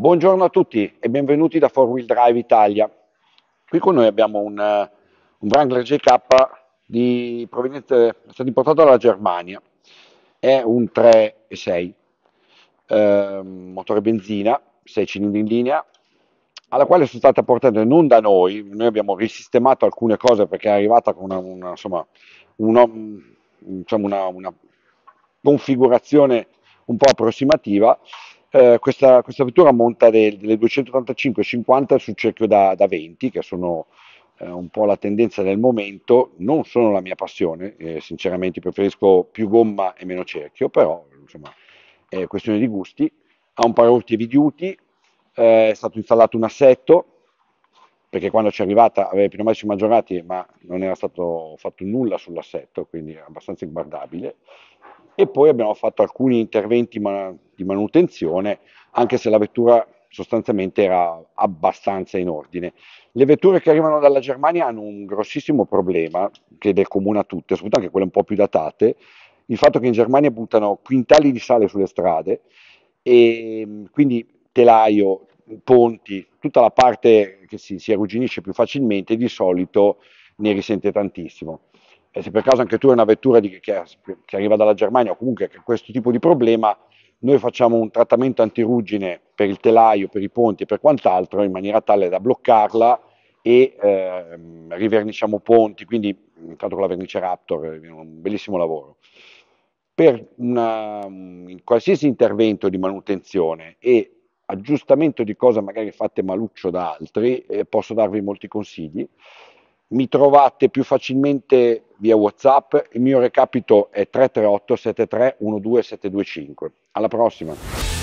Buongiorno a tutti e benvenuti da 4 Wheel Drive Italia. Qui con noi abbiamo un, eh, un Wrangler JK di proveniente, è stato importato dalla Germania, è un 3,6, eh, motore benzina, 6 cilindri in linea, alla quale sono state apportate non da noi, noi abbiamo risistemato alcune cose perché è arrivata con una, una, insomma, um, una, diciamo una configurazione un po' approssimativa, eh, questa, questa, vettura monta del, delle 285,50 sul cerchio da, da 20, che sono eh, un po' la tendenza del momento, non sono la mia passione, eh, sinceramente preferisco più gomma e meno cerchio, però insomma è questione di gusti, ha un paraurti evidiuti, eh, è stato installato un assetto, perché quando ci è arrivata aveva i pneumatici maggiorati ma non era stato fatto nulla sull'assetto, quindi era abbastanza guardabile e poi abbiamo fatto alcuni interventi man- di manutenzione, anche se la vettura sostanzialmente era abbastanza in ordine. Le vetture che arrivano dalla Germania hanno un grossissimo problema, che del comune a tutte, soprattutto anche quelle un po' più datate, il fatto che in Germania buttano quintali di sale sulle strade e mm, quindi telaio, ponti, tutta la parte che si, si arrugginisce più facilmente di solito ne risente tantissimo e se per caso anche tu hai una vettura di, che, che, arriva dalla Germania o comunque che ha questo tipo di problema, noi facciamo un trattamento antiruggine per il telaio, per i ponti e per quant'altro in maniera tale da bloccarla e eh, riverniciamo ponti, quindi intanto con la vernice Raptor, un bellissimo lavoro. Per una, in qualsiasi intervento di manutenzione e aggiustamento di cose magari fatte maluccio da altri, eh, posso darvi molti consigli. Mi trovate più facilmente via WhatsApp, il mio recapito è 338 73 12 725. Alla prossima!